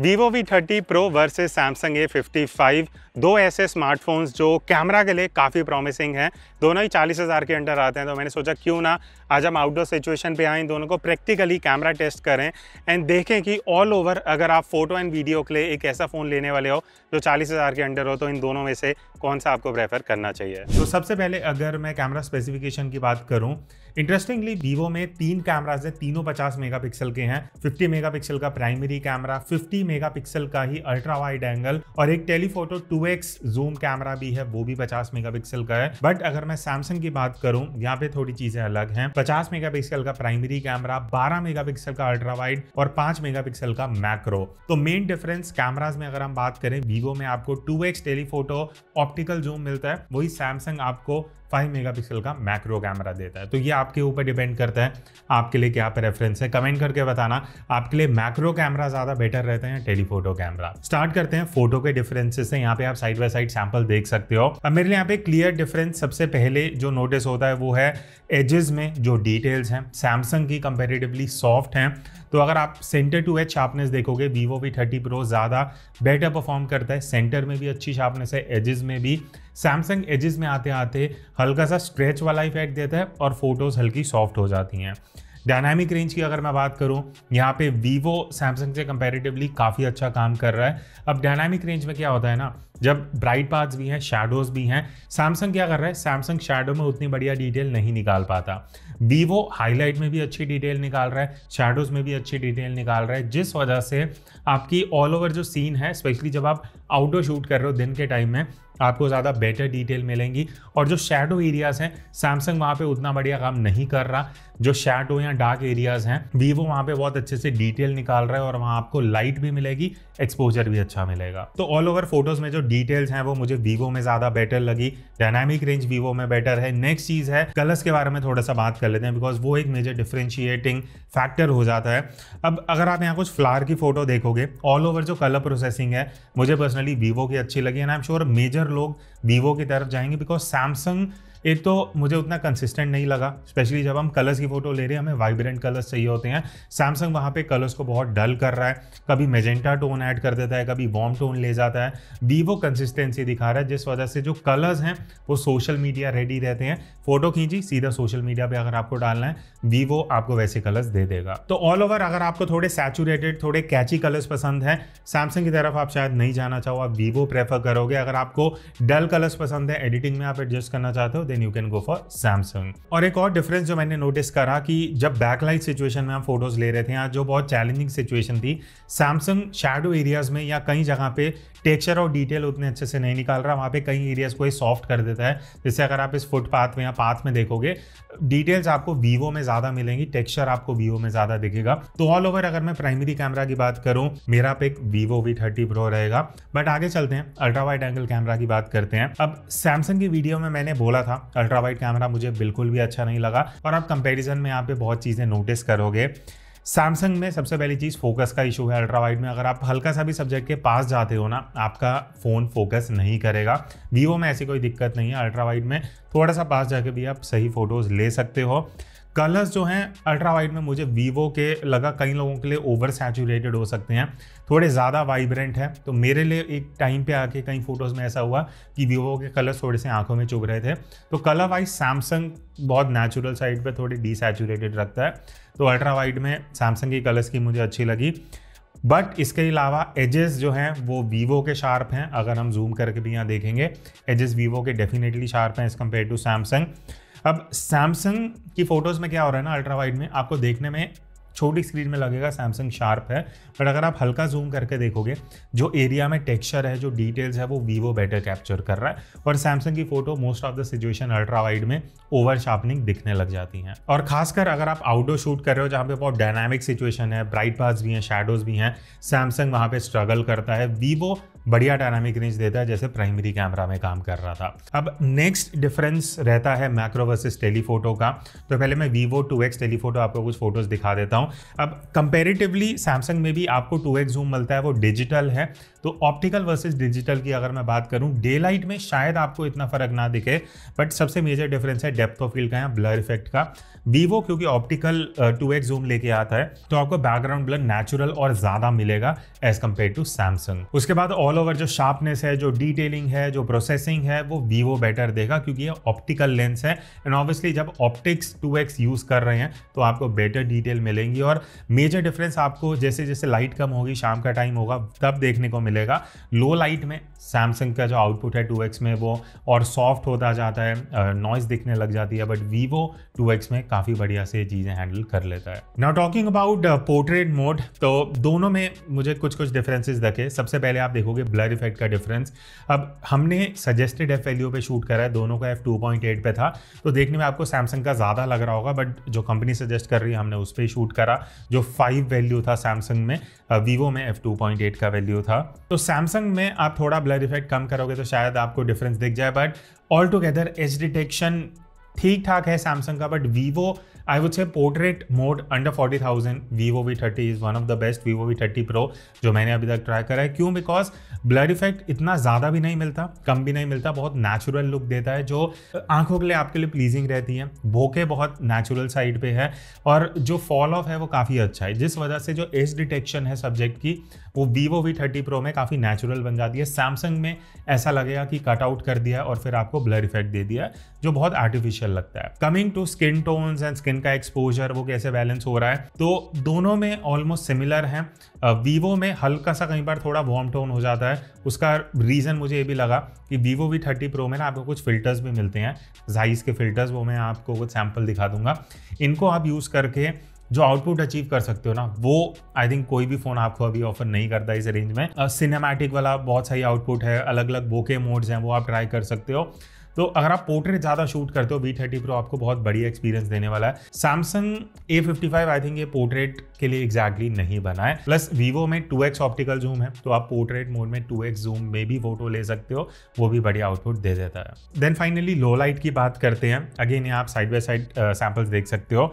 Vivo V thirty Pro versus Samsung A fifty five दो ऐसे smartphones जो camera के लिए काफ़ी प्रॉमिसिंग हैं दोनों ही चालीस हज़ार के अंडर आते हैं तो मैंने सोचा क्यों ना आज हम आउटडोर सिचुएशन पे आए दोनों को प्रैक्टिकली कैमरा टेस्ट करें एंड देखें कि ऑल ओवर अगर आप फोटो एंड वीडियो के लिए एक ऐसा फ़ोन लेने वाले हो जो चालीस हज़ार के अंडर हो तो इन दोनों में से कौन सा आपको प्रेफर करना चाहिए तो सबसे पहले अगर मैं कैमरा स्पेसिफिकेशन की बात करूँ इंटरेस्टिंगली वीवो में तीन कैमराज है तीनों मेगा मेगापिक्सल के हैं फिफ्टी मेगापिक्सल का प्राइमरी कैमरा मेगा मेगापिक्सल का ही अल्ट्रा वाइड एंगल और एक टेलीफोटो एक्स जूम कैमरा भी है वो भी पचास मेगापिक्सल का है बट अगर मैं सैमसंग की बात करूं यहाँ पे थोड़ी चीजें अलग हैं मेगा मेगापिक्सल का प्राइमरी कैमरा मेगा मेगापिक्सल का अल्ट्रा वाइड और मेगा मेगापिक्सल का मैक्रो तो मेन डिफरेंस कैमराज में अगर हम बात करें वीवो में आपको two X telephoto optical zoom मिलता है वही सैमसंग आपको 5 मेगापिक्सल का मैक्रो कैमरा देता है तो ये आपके ऊपर डिपेंड करता है आपके लिए क्या प्रेफरेंस है कमेंट करके बताना आपके लिए मैक्रो कैमरा ज़्यादा बेटर रहते हैं टेलीफोटो कैमरा स्टार्ट करते हैं फोटो के डिफरेंसेस से यहाँ पे आप साइड बाय साइड सैंपल देख सकते हो अब मेरे लिए यहाँ पे क्लियर डिफरेंस सबसे पहले जो नोटिस होता है वो है एजेस में जो डिटेल्स हैं सैमसंग की कंपेरेटिवली सॉफ्ट हैं तो अगर आप सेंटर टू एच शार्पनेस देखोगे वीवो वी थर्टी प्रो ज़्यादा बेटर परफॉर्म करता है सेंटर में भी अच्छी शार्पनेस है एजेस में भी सैमसंग एजेस में आते आते हल्का सा स्ट्रेच वाला इफेक्ट देता है और फोटोज़ हल्की सॉफ्ट हो जाती हैं डायनामिक रेंज की अगर मैं बात करूं यहाँ पे वीवो सैमसंग से कंपैरेटिवली काफ़ी अच्छा काम कर रहा है अब डायनामिक रेंज में क्या होता है ना जब ब्राइट पार्ट्स भी हैं शेडोज भी हैं सैमसंग क्या कर रहा है सैमसंग शेडो में उतनी बढ़िया डिटेल नहीं निकाल पाता वीवो हाईलाइट में भी अच्छी डिटेल निकाल रहा है शेडोज में भी अच्छी डिटेल निकाल रहा है जिस वजह से आपकी ऑल ओवर जो सीन है स्पेशली जब आप आउटडोर शूट कर रहे हो दिन के टाइम में आपको ज़्यादा बेटर डिटेल मिलेंगी और जो शेडो एरियाज़ हैं सैमसंग वहाँ पे उतना बढ़िया काम नहीं कर रहा जो शैडो या डार्क एरियाज हैं वीवो वहाँ पे बहुत अच्छे से डिटेल निकाल रहा है और वहाँ आपको लाइट भी मिलेगी एक्सपोजर भी अच्छा मिलेगा तो ऑल ओवर फोटोज में जो डिटेल्स हैं वो मुझे वीवो में ज्यादा बेटर लगी डायनामिक रेंज वीवो में बेटर है नेक्स्ट चीज है कलर्स के बारे में थोड़ा सा बात कर लेते हैं बिकॉज वो एक मेजर डिफ्रेंशिएटिंग फैक्टर हो जाता है अब अगर आप यहाँ कुछ फ्लावर की फोटो देखोगे ऑल ओवर जो कलर प्रोसेसिंग है मुझे पर्सनली वीवो की अच्छी लगी and I am sure major लोग वीवो की तरफ जाएंगे बिकॉज सैमसंग एक तो मुझे उतना कंसिस्टेंट नहीं लगा स्पेशली जब हम कलर्स की फ़ोटो ले रहे हैं हमें वाइब्रेंट कलर्स चाहिए होते हैं सैमसंग वहाँ पे कलर्स को बहुत डल कर रहा है कभी मेजेंटा टोन ऐड कर देता है कभी वॉम टोन ले जाता है वीवो कंसिस्टेंसी दिखा रहा है जिस वजह से जो कलर्स हैं वो सोशल मीडिया रेडी रहते हैं फोटो खींची सीधा सोशल मीडिया पर अगर आपको डालना है वीवो आपको वैसे कलर्स दे देगा तो ऑल ओवर अगर आपको थोड़े सैचुरेटेड थोड़े कैची कलर्स पसंद हैं सैमसंग की तरफ आप शायद नहीं जाना चाहो आप वीवो प्रेफर करोगे अगर आपको डल कलर्स पसंद है एडिटिंग में आप एडजस्ट करना चाहते हो then you can go for Samsung और एक और डिफरेंस जो मैंने नोटिस करा कि जब बैकलाइट सिचुएशन में हम फोटोज ले रहे थे या हाँ, जो बहुत चैलेंजिंग सिचुएशन थी सैमसंग शेडो एरियाज में या कहीं जगह पे टेक्सचर और डिटेल उतने अच्छे से नहीं निकाल रहा वहाँ पे कई एरियाज को सॉफ्ट कर देता है जैसे अगर आप इस फुटपाथ में या पाथ में देखोगे डिटेल्स आपको वीवो में ज़्यादा मिलेंगी टेक्सचर आपको वीवो में ज़्यादा दिखेगा तो ऑल ओवर अगर मैं प्राइमरी कैमरा की बात करूँ मेरा पे एक वीवो वी थर्टी प्रो रहेगा बट आगे चलते हैं अल्ट्रा वाइड एंगल कैमरा की बात करते हैं अब सैमसंग की वीडियो में मैंने बोला था अल्ट्रा वाइट कैमरा मुझे बिल्कुल भी अच्छा नहीं लगा और आप कंपेरिजन में यहाँ पे बहुत चीज़ें नोटिस करोगे सैमसंग में सबसे पहली चीज़ फोकस का इशू है अल्ट्रा वाइड में अगर आप हल्का सा भी सब्जेक्ट के पास जाते हो ना आपका फ़ोन फोकस नहीं करेगा वीवो में ऐसी कोई दिक्कत नहीं है अल्ट्रा वाइड में थोड़ा सा पास जाके भी आप सही फ़ोटोज़ ले सकते हो कलर्स जो हैं अल्ट्रा वाइट में मुझे वीवो के लगा कई लोगों के लिए ओवर सैचुरेटेड हो सकते हैं थोड़े ज़्यादा वाइब्रेंट हैं तो मेरे लिए एक टाइम पे आके कई फोटोज़ में ऐसा हुआ कि वीवो के कलर्स थोड़े से आंखों में चुभ रहे थे तो कलर वाइज सैमसंग बहुत नेचुरल साइड पर थोड़ी डीसैचुरेटेड रखता है तो अल्ट्रा वाइड में सैमसंग की कलर्स की मुझे अच्छी लगी बट इसके अलावा एजेस जो हैं वो वीवो के शार्प हैं अगर हम जूम करके भी यहाँ देखेंगे एजेस वीवो के डेफिनेटली शार्प हैं एज़ कम्पेयर टू सैमसंग अब सैमसंग की फ़ोटोज़ में क्या हो रहा है ना अल्ट्रा वाइड में आपको देखने में छोटी स्क्रीन में लगेगा सैमसंग शार्प है बट अगर आप हल्का जूम करके देखोगे जो एरिया में टेक्सचर है जो डिटेल्स है वो वीवो बेटर कैप्चर कर रहा है और सैमसंग की photo most of the situation ultra wide में ओवर शार्पनिंग दिखने लग जाती हैं और खासकर अगर आप आउटडोर शूट कर रहे हो जहाँ पे बहुत डायनामिक सिचुएशन है ब्राइट पास भी हैं शेडोज भी हैं सैमसंग वहाँ पर स्ट्रगल करता है वीवो बढ़िया डायनामिक रेंज देता है जैसे प्राइमरी कैमरा में काम कर रहा था अब नेक्स्ट डिफरेंस रहता है मैक्रो वर्सेस टेलीफोटो का तो पहले मैं वीवो टू एक्स टेलीफोटो आपको कुछ फोटोज दिखा देता हूँ अब कंपेरेटिवली सैमसंग में भी आपको टू एक्स जूम मिलता है वो डिजिटल है तो ऑप्टिकल वर्सेज डिजिटल की अगर मैं बात करूं डे लाइट में शायद आपको इतना फ़र्क ना दिखे बट सबसे मेजर डिफरेंस है डेप्थ ऑफ फील्ड का या ब्लर इफेक्ट का वीवो क्योंकि ऑप्टिकल टू एक्स जूम लेके आता है तो आपको बैकग्राउंड ब्लर नेचुरल और ज़्यादा मिलेगा एज कम्पेयर टू सैमसंग उसके बाद ऑल ओवर जो शार्पनेस है जो डिटेलिंग है जो प्रोसेसिंग है वो वीवो बेटर देगा क्योंकि ये ऑप्टिकल लेंस है एंड ऑब्वियसली जब ऑप्टिक्स टू यूज़ कर रहे हैं तो आपको बेटर डिटेल मिलेंगी और मेजर डिफरेंस आपको जैसे जैसे लाइट कम होगी शाम का टाइम होगा तब देखने को मिलेगा मिलेगा लो लाइट में सैमसंग का जो आउटपुट है 2x में वो और सॉफ्ट होता जाता है नॉइज दिखने लग जाती है बट वीवो 2x में काफ़ी बढ़िया से चीज़ें हैंडल कर लेता है now talking about portrait mode तो दोनों में मुझे कुछ कुछ डिफरेंसेस दिखे सबसे पहले आप देखोगे ब्लर इफेक्ट का डिफरेंस अब हमने सजेस्टेड एफ वैल्यू पे शूट करा है दोनों का एफ टू पॉइंट एट पे था तो देखने में आपको सैमसंग का ज़्यादा लग रहा होगा बट जो कंपनी सजेस्ट कर रही है हमने उस पर शूट करा जो फाइव वैल्यू था सैमसंग में वीवो में एफ टू पॉइंट एट का वैल्यू था तो सैमसंग में आप थोड़ा ब्लर इफेक्ट कम करोगे तो शायद आपको डिफरेंस दिख जाए but all together edge detection ठीक ठाक है सैमसंग का but Vivo I would say portrait mode under forty thousand Vivo V thirty is one of the best Vivo V thirty Pro जो मैंने अभी तक ट्राई करा है क्यों बिकॉज ब्लड इफेक्ट इतना ज़्यादा भी नहीं मिलता कम भी नहीं मिलता बहुत नेचुरल लुक देता है जो आंखों के लिए आपके लिए प्लीजिंग रहती है बोके बहुत नेचुरल साइड पे है और जो फॉल ऑफ है वो काफ़ी अच्छा है जिस वजह से जो एज डिटेक्शन है सब्जेक्ट की वो वीवो वी थर्टी प्रो में काफ़ी नेचुरल बन जाती है सैमसंग में ऐसा लगेगा कि कट आउट कर दिया और फिर आपको ब्लड इफेक्ट दे दिया जो बहुत आर्टिफिशियल लगता है coming to skin tones and skin बिटकॉइन का एक्सपोजर वो कैसे बैलेंस हो रहा है तो दोनों में ऑलमोस्ट सिमिलर है वीवो में हल्का सा कई बार थोड़ा वार्म टोन हो जाता है उसका रीज़न मुझे ये भी लगा कि वीवो वी थर्टी प्रो में ना आपको कुछ फिल्टर्स भी मिलते हैं जाइज के फिल्टर्स वो मैं आपको कुछ सैम्पल दिखा दूंगा इनको आप यूज़ करके जो आउटपुट अचीव कर सकते हो ना वो आई थिंक कोई भी फ़ोन आपको अभी ऑफर नहीं करता इस रेंज में सिनेमैटिक uh, वाला बहुत सही आउटपुट है अलग अलग बोके मोड्स हैं वो आप ट्राई कर सकते हो तो अगर आप पोर्ट्रेट ज़्यादा शूट करते हो वी थर्टी प्रो आपको बहुत बढ़िया एक्सपीरियंस देने वाला है Samsung A fifty five I think ये पोर्ट्रेट के लिए एग्जैक्टली exactly नहीं बना है प्लस वीवो में टू एक्स ऑप्टिकल जूम है तो आप पोर्ट्रेट मोड में टू एक्स जूम में भी फोटो ले सकते हो वो भी बढ़िया आउटपुट दे देता है देन फाइनली लो लाइट की बात करते हैं अगेन ये आप साइड बाई साइड सैम्पल्स देख सकते हो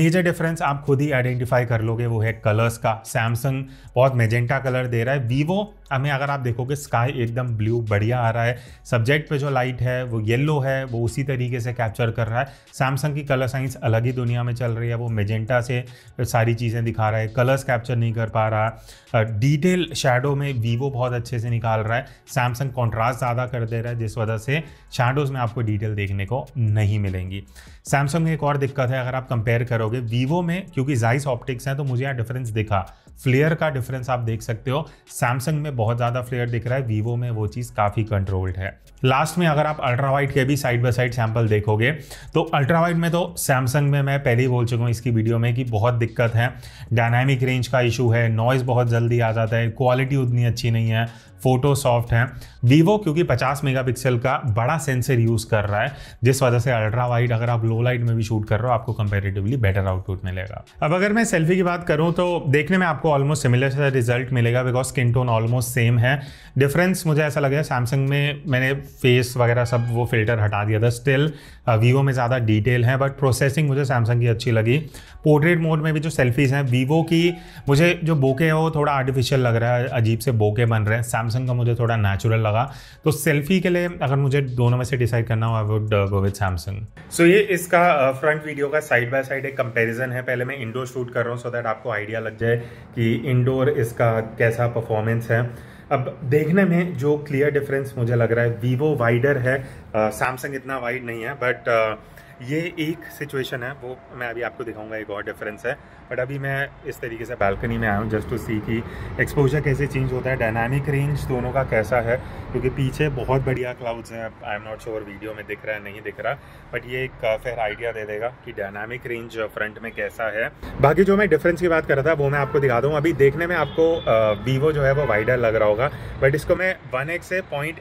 मेजर डिफरेंस आप खुद ही आइडेंटिफाई कर लोगे वो है कलर्स का सैमसंग बहुत मेजेंटा कलर दे रहा है वीवो हमें अगर आप देखोगे स्काई एकदम ब्लू बढ़िया आ रहा है सब्जेक्ट पे जो लाइट है वो येलो है वो उसी तरीके से कैप्चर कर रहा है सैमसंग की कलर साइंस अलग ही दुनिया में चल रही है वो मेजेंटा से सारी चीज़ें दिखा रहा है कलर्स कैप्चर नहीं कर पा रहा डिटेल शेडो में वीवो बहुत अच्छे से निकाल रहा है सैमसंग कॉन्ट्रास्ट ज़्यादा कर दे रहा है जिस वजह से शेडोज़ में आपको डिटेल देखने को नहीं मिलेंगी सैमसंग में एक और दिक्कत है अगर आप कंपेयर करोगे वीवो में क्योंकि जाइस ऑप्टिक्स हैं तो मुझे यहाँ डिफरेंस दिखा फ्लेयर का डिफरेंस आप देख सकते हो सैमसंग में बहुत ज़्यादा फ्लेयर दिख रहा है वीवो में वो चीज़ काफ़ी कंट्रोल्ड है लास्ट में अगर आप अल्ट्रा वाइट के भी साइड बाय साइड सैंपल देखोगे तो अल्ट्रा वाइट में तो सैमसंग में मैं पहले ही बोल चुका हूँ इसकी वीडियो में कि बहुत दिक्कत है डायनामिक रेंज का इशू है नॉइज़ बहुत जल्दी आ जाता है क्वालिटी उतनी अच्छी नहीं है फोटो सॉफ्ट है वीवो क्योंकि 50 मेगापिक्सल का बड़ा सेंसर यूज़ कर रहा है जिस वजह से अल्ट्रा वाइड अगर आप लो लाइट में भी शूट कर रहे हो आपको कंपेरेटिवली बेटर आउटपुट मिलेगा अब अगर मैं सेल्फी की बात करूँ तो देखने में आपको ऑलमोस्ट सिमिलर सा रिजल्ट मिलेगा because skin tone almost same है डिफरेंस मुझे ऐसा लगा सैमसंग में मैंने फेस वगैरह सब वो फिल्टर हटा दिया था स्टिल वीवो uh, में ज़्यादा डिटेल है बट प्रोसेसिंग मुझे सैमसंग की अच्छी लगी पोर्ट्रेट मोड में भी जो सेल्फीज़ हैं वीवो की मुझे जो बोके है वो थोड़ा आर्टिफिशियल लग रहा है अजीब से बोके बन रहे हैं सैमसंग का मुझे थोड़ा नेचुरल लगा तो सेल्फी के लिए अगर मुझे दोनों में से डिसाइड करना हो I would go with Samsung so ये इसका फ्रंट uh, वीडियो का साइड बाय साइड एक कंपेरिजन है पहले मैं इंडोर शूट कर रहा हूँ सो दैट आपको आइडिया लग जाए कि कि इंडोर इसका कैसा परफॉर्मेंस है अब देखने में जो क्लियर डिफरेंस मुझे लग रहा है वीवो वाइडर है सैमसंग इतना वाइड नहीं है बट ये एक सिचुएशन है वो मैं अभी आपको दिखाऊंगा एक और डिफरेंस है बट अभी मैं इस तरीके से बालकनी में आया हूँ जस्ट टू सी कि एक्सपोजर कैसे चेंज होता है डायनामिक रेंज दोनों का कैसा है क्योंकि पीछे बहुत बढ़िया क्लाउड्स हैं I am not sure video में दिख रहा है नहीं दिख रहा बट ये एक फिर आइडिया दे देगा कि डायनामिक रेंज फ्रंट में कैसा है बाकी जो मैं डिफरेंस की बात कर रहा था वो मैं आपको दिखा दूँ अभी देखने में आपको वीवो जो है वो वाइडर लग रहा होगा बट इसको मैं वन से पॉइंट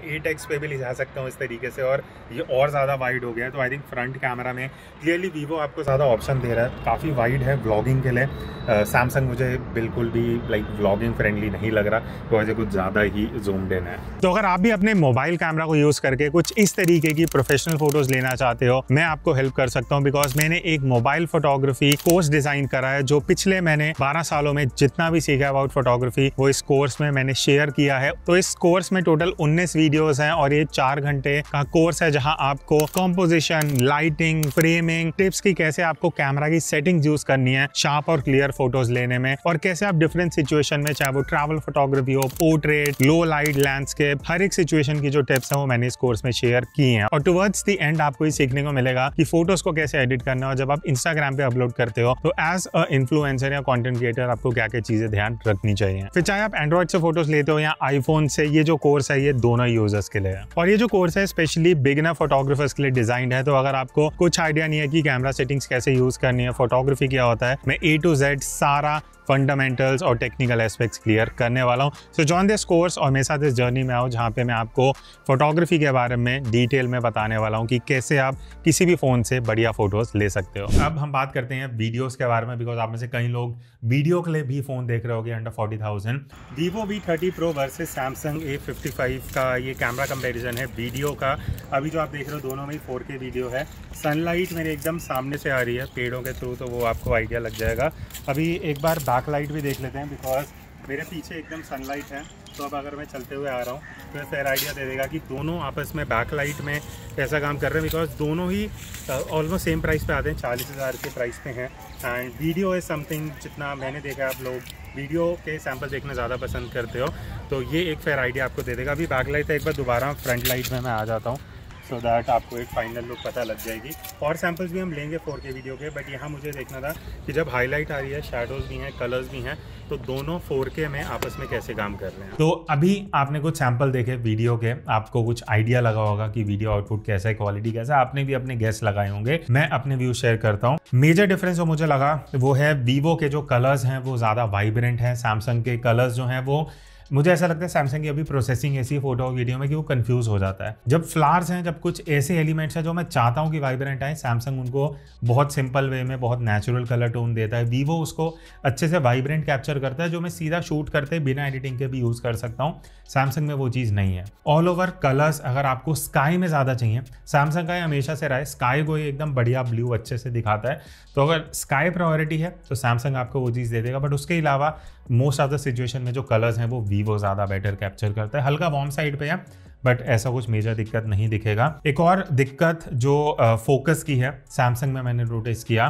पे भी ले जा सकता हूँ इस तरीके से और ये और ज़्यादा वाइड हो गया तो I think front camera camera में क्लियरली वीवो आपको ज़्यादा ऑप्शन दे रहा है काफ़ी वाइड है ब्लॉगिंग के लिए सैमसंग uh, मुझे बिल्कुल भी लाइक ब्लॉगिंग फ्रेंडली नहीं लग रहा तो वैसे कुछ ज़्यादा ही जूम देना है तो अगर आप भी अपने मोबाइल कैमरा को यूज़ करके कुछ इस तरीके की प्रोफेशनल फोटोज़ लेना चाहते हो मैं आपको हेल्प कर सकता हूँ बिकॉज मैंने एक मोबाइल फोटोग्राफी कोर्स डिज़ाइन करा है जो पिछले मैंने बारह सालों में जितना भी सीखा अबाउट फोटोग्राफी वो इस कोर्स में मैंने शेयर किया है तो इस कोर्स में टोटल उन्नीस वीडियोज हैं और ये चार घंटे का कोर्स है जहाँ आपको composition lighting lighting framing tips की कैसे आपको कैमरा की सेटिंग यूज करनी है शार्प और क्लियर फोटोज लेने में और कैसे आप डिफरेंट सिचुएशन में चाहे वो ट्रैवल फोटोग्राफी हो पोर्ट्रेट लो लाइट लैंडस्केप हर एक सिचुएशन की जो टिप्स है वो मैंने इस कोर्स में शेयर की है और टुवर्ड्स दी एंड आपको ये सीखने को मिलेगा कि फोटोज को कैसे एडिट करना है और जब आप इंस्टाग्राम पे अपलोड करते हो तो एज अ इन्फ्लुएंसर या कॉन्टेंट क्रिएटर आपको क्या क्या चीजें ध्यान रखनी चाहिए फिर चाहे आप एंड्रॉइड से फोटोज लेते हो या आईफोन से ये जो कोर्स है ये दोनों यूजर्स के लिए और ये जो कोर्स है स्पेशली बिगना फोटोग्राफर्स के लिए डिजाइंड है तो अगर आपको कुछ आइडिया नहीं है कि कैमरा सेटिंग्स कैसे यूज़ करनी है फोटोग्राफी क्या होता है मैं ए टू जेड सारा फंडामेंटल्स और टेक्निकल एस्पेक्ट्स क्लियर करने वाला हूँ सो जॉन दिस कोर्स और मेरे साथ इस जर्नी में आओ जहाँ पे मैं आपको फोटोग्राफी के बारे में डिटेल में बताने वाला हूँ कि कैसे आप किसी भी फ़ोन से बढ़िया फ़ोटोज़ ले सकते हो अब हम बात करते हैं वीडियोज़ के बारे में बिकॉज आप में से कई लोग वीडियो के लिए भी फ़ोन देख रहे होगे under forty thousand Vivo V thirty Pro versus Samsung A fifty five का ये कैमरा कंपेरिजन है वीडियो का अभी जो आप देख रहे हो दोनों में ही फोर वीडियो है सनलाइट मेरे एकदम सामने से आ रही है पेड़ों के थ्रू तो वो आपको आइडिया लग जाएगा अभी एक बार डार्क लाइट भी देख लेते हैं बिकॉज मेरे पीछे एकदम सनलाइट है तो अब अगर मैं चलते हुए आ रहा हूँ तो सर आइडिया दे देगा कि दोनों आपस में बैक लाइट में कैसा काम कर रहे हैं बिकॉज दोनों ही ऑलमोस्ट सेम प्राइस पे आते हैं चालीस हज़ार के प्राइस पे हैं एंड वीडियो इज़ समथिंग जितना मैंने देखा आप लोग वीडियो के सैम्पल देखना ज़्यादा पसंद करते हो तो ये एक फेयर आइडिया आपको दे देगा अभी बैक लाइट है एक बार दोबारा फ्रंट लाइट में मैं आ जाता हूँ सो so दैट आपको एक फाइनल लुक पता लग जाएगी और सैम्पल्स भी हम लेंगे फोर के वीडियो के बट यहाँ मुझे देखना था कि जब हाईलाइट आ रही है शेडोज़ भी हैं कलर्स भी हैं तो दोनों फोर के में आपस में कैसे काम कर रहे हैं तो अभी आपने कुछ सैम्पल देखे वीडियो के आपको कुछ आइडिया लगा होगा कि वीडियो आउटपुट कैसा है क्वालिटी कैसा है आपने भी अपने गैस लगाए होंगे मैं अपने व्यू शेयर करता हूँ मेजर डिफरेंस जो मुझे लगा वो है वीवो के जो कलर्स हैं वो ज़्यादा वाइब्रेंट हैं सैमसंग के कलर्स जो हैं वो मुझे ऐसा लगता है सैमसंग की अभी प्रोसेसिंग ऐसी फोटो और वीडियो में कि वो कंफ्यूज हो जाता है जब फ्लावर्स हैं जब कुछ ऐसे एलिमेंट्स हैं जो मैं चाहता हूँ कि वाइब्रेंट आए सैमसंग उनको बहुत सिंपल वे में बहुत नेचुरल कलर टोन देता है वीवो उसको अच्छे से वाइब्रेंट कैप्चर करता है जो मैं सीधा शूट करते बिना एडिटिंग के भी यूज़ कर सकता हूँ सैमसंग में वो चीज़ नहीं है ऑल ओवर कलर्स अगर आपको स्काई में ज़्यादा चाहिए सैमसंग का हमेशा से रहा है स्काई को एकदम बढ़िया ब्लू अच्छे से दिखाता है तो अगर स्काई प्रायोरिटी है तो सैमसंग आपको वो चीज़ दे देगा बट उसके अलावा मोस्ट ऑफ द सिचुएशन में जो कलर्स हैं वो वी वीवो ज़्यादा बेटर कैप्चर करता है हल्का वॉम साइड पे है बट ऐसा कुछ मेजर दिक्कत नहीं दिखेगा एक और दिक्कत जो फोकस की है सैमसंग में मैंने नोटिस किया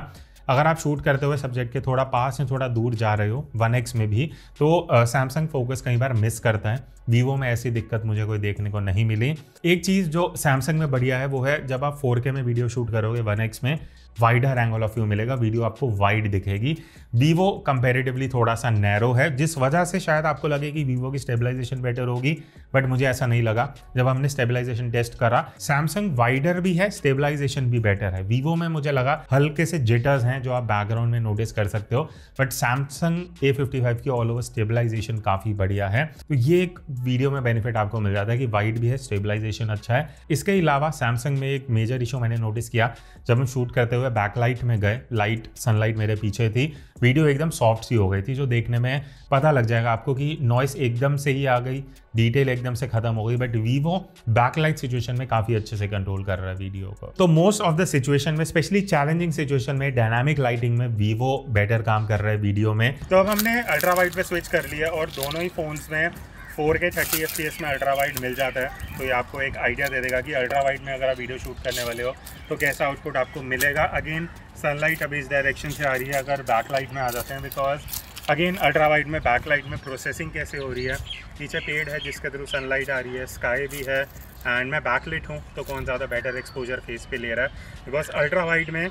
अगर आप शूट करते हुए सब्जेक्ट के थोड़ा पास या थोड़ा दूर जा रहे हो वन एक्स में भी तो सैमसंग फोकस कई बार मिस करता है वीवो में ऐसी दिक्कत मुझे कोई देखने को नहीं मिली एक चीज़ जो सैमसंग में बढ़िया है वो है जब आप फोर में वीडियो शूट करोगे वन एक्स में वाइडर एंगल ऑफ व्यू मिलेगा वीडियो आपको वाइड दिखेगी वीवो कंपेरेटिवली थोड़ा सा नैरो है जिस वजह से शायद आपको लगे कि वीवो की स्टेबलाइजेशन बेटर होगी बट मुझे ऐसा नहीं लगा जब हमने स्टेबलाइजेशन टेस्ट करा सैमसंग वाइडर भी है स्टेबलाइजेशन भी बेटर है वीवो में मुझे लगा हल्के से जिटर्स हैं जो आप बैकग्राउंड में नोटिस कर सकते हो बट सैमसंग ए की ऑल ओवर स्टेबलाइजेशन काफ़ी बढ़िया है तो ये एक वीडियो में बेनिफिट आपको मिल जाता है कि वाइड भी है स्टेबलाइजेशन अच्छा है इसके अलावा सैमसंग में एक मेजर इशू मैंने नोटिस किया जब हम शूट करते हुए हुए बैकलाइट में गए लाइट सनलाइट मेरे पीछे थी वीडियो एकदम सॉफ्ट सी हो गई थी जो देखने में पता लग जाएगा आपको कि नॉइस एकदम से ही आ गई डिटेल एकदम से खत्म हो गई बट वीवो बैकलाइट सिचुएशन में काफी अच्छे से कंट्रोल कर रहा है वीडियो को तो मोस्ट ऑफ द सिचुएशन में स्पेशली चैलेंजिंग सिचुएशन में डायनामिक लाइटिंग में वीवो बेटर काम कर रहा है वीडियो में तो अब हमने अल्ट्रा वाइट पे स्विच कर लिया और दोनों ही फोन्स में फोर के थर्टी एफ में अल्ट्रा वाइड मिल जाता है तो ये आपको एक आइडिया दे देगा कि अल्ट्रा वाइड में अगर आप वीडियो शूट करने वाले हो तो कैसा आउटपुट आपको मिलेगा अगेन सनलाइट अभी इस डायरेक्शन से आ रही है अगर बैक लाइट में आ जाते हैं बिकॉज अगेन अल्ट्रा वाइड में बैक लाइट में प्रोसेसिंग कैसे हो रही है नीचे पेड़ है जिसके थ्रू सनलाइट आ रही है स्काई भी है एंड मैं बैकलिट हूँ तो कौन ज़्यादा बेटर एक्सपोजर फेस पे ले रहा है बिकॉज अल्ट्रा वाइड में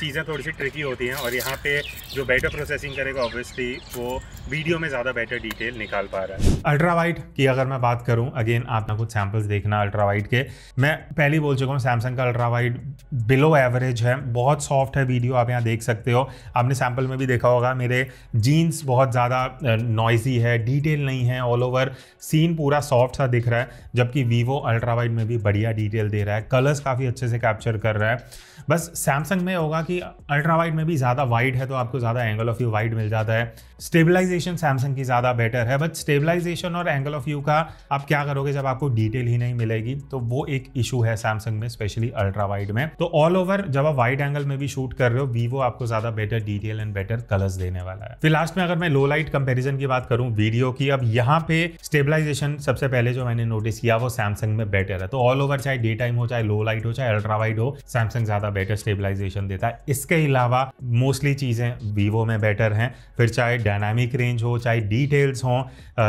चीज़ें थोड़ी सी ट्रिकी होती हैं और यहाँ पे जो बेटर प्रोसेसिंग करेगा ऑब्वियसली वो वीडियो में ज़्यादा बेटर डिटेल निकाल पा रहा है अल्ट्रा वाइट की अगर मैं बात करूँ अगेन आपने कुछ सैम्पल्स देखना अल्ट्रा वाइट के मैं पहले बोल चुका हूँ सैमसंग का अल्ट्रा वाइट बिलो एवरेज है बहुत सॉफ्ट है वीडियो आप यहाँ देख सकते हो आपने सैम्पल में भी देखा होगा मेरे जीन्स बहुत ज़्यादा नॉइजी है डिटेल नहीं है ऑल ओवर सीन पूरा सॉफ्ट सा दिख रहा है जबकि वीवो अल्ट्रा वाइट में भी बढ़िया डिटेल दे रहा है कलर्स काफ़ी अच्छे से कैप्चर कर रहा है बस सैमसंग में होगा बाकी अल्ट्रा वाइड में भी ज़्यादा वाइड है तो आपको ज़्यादा एंगल ऑफ व्यू वाइड मिल जाता है स्टेबलाइजेशन सैमसंग की ज़्यादा बेटर है बट स्टेबलाइजेशन और एंगल ऑफ व्यू का आप क्या करोगे जब आपको डिटेल ही नहीं मिलेगी तो वो एक इशू है सैमसंग में स्पेशली अल्ट्रा वाइड में तो ऑल ओवर जब आप वाइड एंगल में भी शूट कर रहे हो वीवो आपको ज़्यादा better detail and better colours देने वाला है फिर लास्ट में अगर मैं लो लाइट कंपेरिजन की बात करूँ वीडियो की अब यहाँ पे स्टेबलाइजेशन सबसे पहले जो मैंने नोटिस किया वो सैमसंग में बेटर है तो ऑल ओवर चाहे डे टाइम हो चाहे लो लाइट हो चाहे अल्ट्रा वाइड हो सैमसंग ज़्यादा बेटर स्टेबलाइजेशन देता है इसके अलावा मोस्टली चीज़ें वीवो में बेटर हैं फिर चाहे डायनामिक रेंज हो चाहे डिटेल्स हों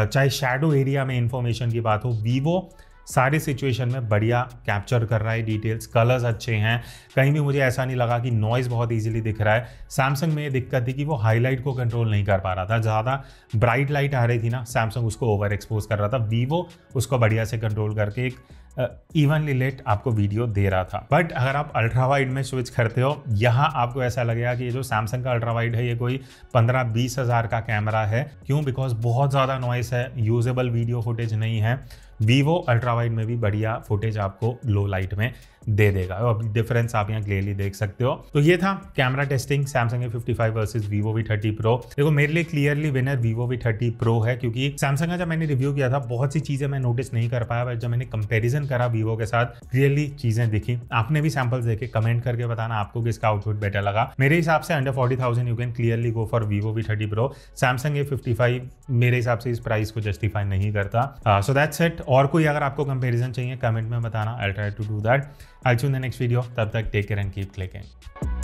चाहे शेडो एरिया में इंफॉर्मेशन की बात हो वीवो सारे सिचुएशन में बढ़िया कैप्चर कर रहा है डिटेल्स कलर्स अच्छे हैं कहीं भी मुझे ऐसा नहीं लगा कि नॉइज़ बहुत इजीली दिख रहा है सैमसंग में ये दिक्कत थी कि वो हाईलाइट को कंट्रोल नहीं कर पा रहा था ज़्यादा ब्राइट लाइट आ रही थी ना सैमसंग उसको ओवर एक्सपोज कर रहा था वीवो उसको बढ़िया से कंट्रोल करके एक इवनली लेट आपको वीडियो दे रहा था बट अगर आप अल्ट्रा वाइड में स्विच करते हो यहाँ आपको ऐसा लगेगा कि ये जो सैमसंग का अल्ट्रा वाइड है ये कोई पंद्रह बीस हज़ार का कैमरा है क्यों बिकॉज बहुत ज़्यादा नॉइस है यूजेबल वीडियो फुटेज नहीं है वीवो अल्ट्रा वाइड में भी बढ़िया फुटेज आपको लो लाइट में दे देगा और डिफरेंस आप यहाँ क्लियरली देख सकते हो तो ये था camera testing Samsung A fifty five versus Vivo V thirty Pro देखो मेरे लिए clearly winner Vivo V thirty Pro है क्योंकि सैमसंग का जब मैंने रिव्यू किया था बहुत सी चीजें मैं नोटिस नहीं कर पाया बट जब मैंने कंपेरिजन करा वीवो के साथ क्लियरली चीजें दिखी आपने भी सैम्पल्स देखे कमेंट करके बताना आपको किसका आउटपुट बेटर लगा मेरे हिसाब से under forty thousand you can clearly go for Vivo V thirty Pro Samsung A fifty five मेरे हिसाब से इस प्राइस को जस्टिफाई नहीं करता सो दैट्स इट और कोई अगर आपको कंपेरिजन चाहिए कमेंट में बताना I try to do that I'll see you in the next video. Tab tak take care and keep clicking.